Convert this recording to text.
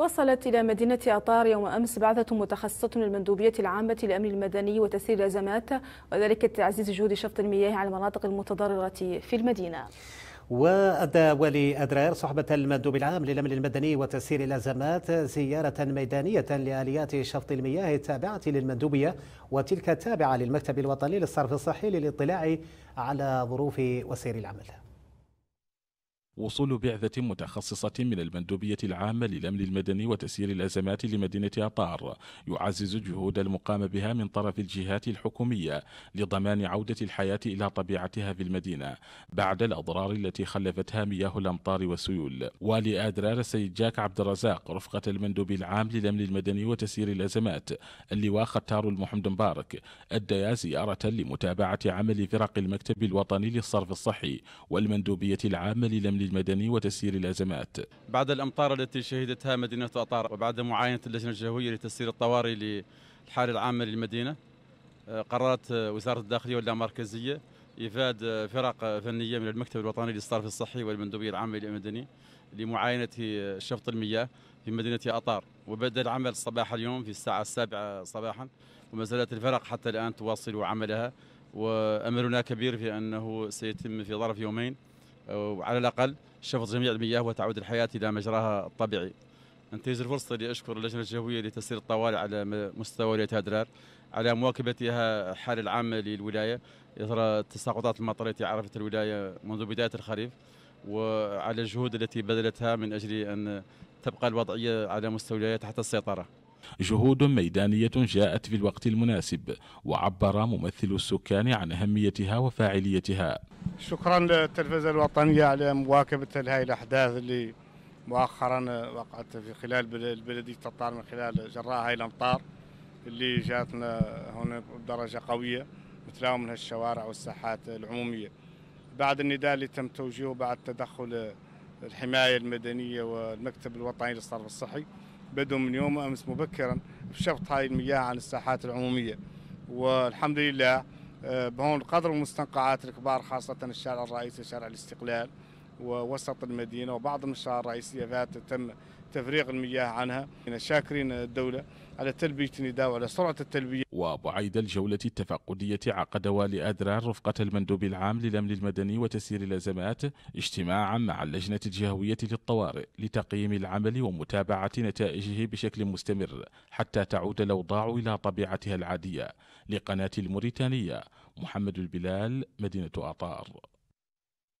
وصلت إلى مدينة أطار يوم أمس بعثة متخصصة من المندوبية العامة للأمن المدني وتسيير الأزمات وذلك لتعزيز جهود شفط المياه على المناطق المتضررة في المدينة وأدى ولي أدرار صحبة المندوب العام للأمن المدني وتسيير الأزمات زيارة ميدانية لآليات شفط المياه التابعة للمندوبية وتلك التابعة للمكتب الوطني للصرف الصحي للاطلاع على ظروف وسير العمل وصول بعثة متخصصة من المندوبية العامة للأمن المدني وتسيير الأزمات لمدينة أطار يعزز جهود المقام بها من طرف الجهات الحكومية لضمان عودة الحياة إلى طبيعتها في المدينة بعد الأضرار التي خلفتها مياه الأمطار والسيول ولأدرار السيد جاك عبد الرزاق رفقة المندوب العام للأمن المدني وتسيير الأزمات اللواء ختار المحمد مبارك أديا زيارة لمتابعة عمل فرق المكتب الوطني للصرف الصحي والمندوبية العامة للأمن المدني وتسيير الأزمات بعد الأمطار التي شهدتها مدينة أطار وبعد معاينة اللجنة الجهوية لتسيير الطوارئ للحالة العامة للمدينة آه، قررت آه، وزارة الداخلية واللا مركزية آه، فرق فنية من المكتب الوطني للصرف الصحي والمندوبية العامة للمدني لمعاينة شفط المياه في مدينة أطار وبدأ العمل صباح اليوم في الساعة السابعة صباحا وما زالت الفرق حتى الآن تواصل عملها وأملنا كبير في أنه سيتم في ظرف يومين وعلى الاقل شفط جميع المياه وتعود الحياه الى مجراها الطبيعي. انتهز الفرصه لاشكر اللجنه الجويه لتسير الطوارئ على مستوى ولايه هدرار على مواكبتها الحاله العامه للولايه اثر التساقطات المطريه التي عرفت الولايه منذ بدايه الخريف وعلى الجهود التي بذلتها من اجل ان تبقى الوضعيه على مستوى الولايه تحت السيطره. جهود ميدانية جاءت في الوقت المناسب وعبر ممثل السكان عن أهميتها وفاعليتها شكرا للتلفزة الوطنية على مواكبة هذه الأحداث اللي مؤخرا وقعت في خلال البلدية تطار من خلال جراء هاي الأمطار اللي جاتنا هنا بدرجة قوية متلاوم من الشوارع والساحات العمومية بعد النداء اللي تم توجيهه بعد تدخل الحماية المدنية والمكتب الوطني للصرف الصحي بدوا من يوم امس مبكرا بشفط هاي المياه عن الساحات العموميه والحمد لله آه، بهون قدر المستنقعات الكبار خاصه الشارع الرئيسي شارع الاستقلال ووسط المدينة وبعض المشاريع الرئيسية ذات تم تفريغ المياه عنها شاكرين الدولة على تلبية النداء وعلى سرعة التلبية وبعيد الجولة التفقدية عقد والي أدرار رفقة المندوب العام للأمن المدني وتسيير الأزمات اجتماعا مع اللجنة الجهوية للطوارئ لتقييم العمل ومتابعة نتائجه بشكل مستمر حتى تعود الأوضاع إلى طبيعتها العادية لقناة الموريتانية محمد البلال مدينة أطار